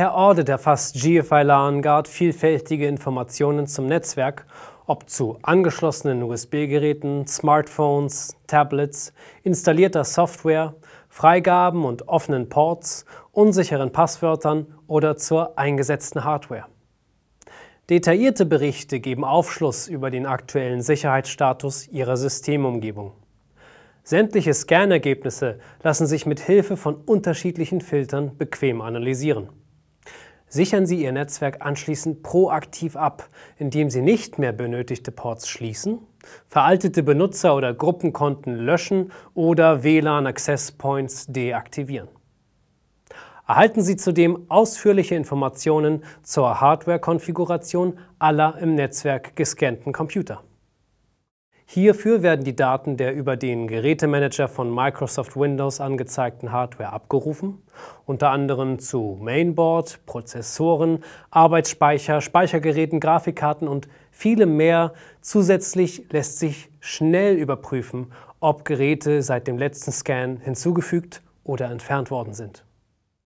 Per Audit erfasst GFI LANGuard vielfältige Informationen zum Netzwerk, ob zu angeschlossenen USB-Geräten, Smartphones, Tablets, installierter Software, Freigaben und offenen Ports, unsicheren Passwörtern oder zur eingesetzten Hardware. Detaillierte Berichte geben Aufschluss über den aktuellen Sicherheitsstatus Ihrer Systemumgebung. Sämtliche Scanergebnisse lassen sich mit Hilfe von unterschiedlichen Filtern bequem analysieren sichern Sie Ihr Netzwerk anschließend proaktiv ab, indem Sie nicht mehr benötigte Ports schließen, veraltete Benutzer- oder Gruppenkonten löschen oder WLAN-Access-Points deaktivieren. Erhalten Sie zudem ausführliche Informationen zur Hardware-Konfiguration aller im Netzwerk gescannten Computer. Hierfür werden die Daten der über den Gerätemanager von Microsoft Windows angezeigten Hardware abgerufen unter anderem zu Mainboard, Prozessoren, Arbeitsspeicher, Speichergeräten, Grafikkarten und vielem mehr. Zusätzlich lässt sich schnell überprüfen, ob Geräte seit dem letzten Scan hinzugefügt oder entfernt worden sind.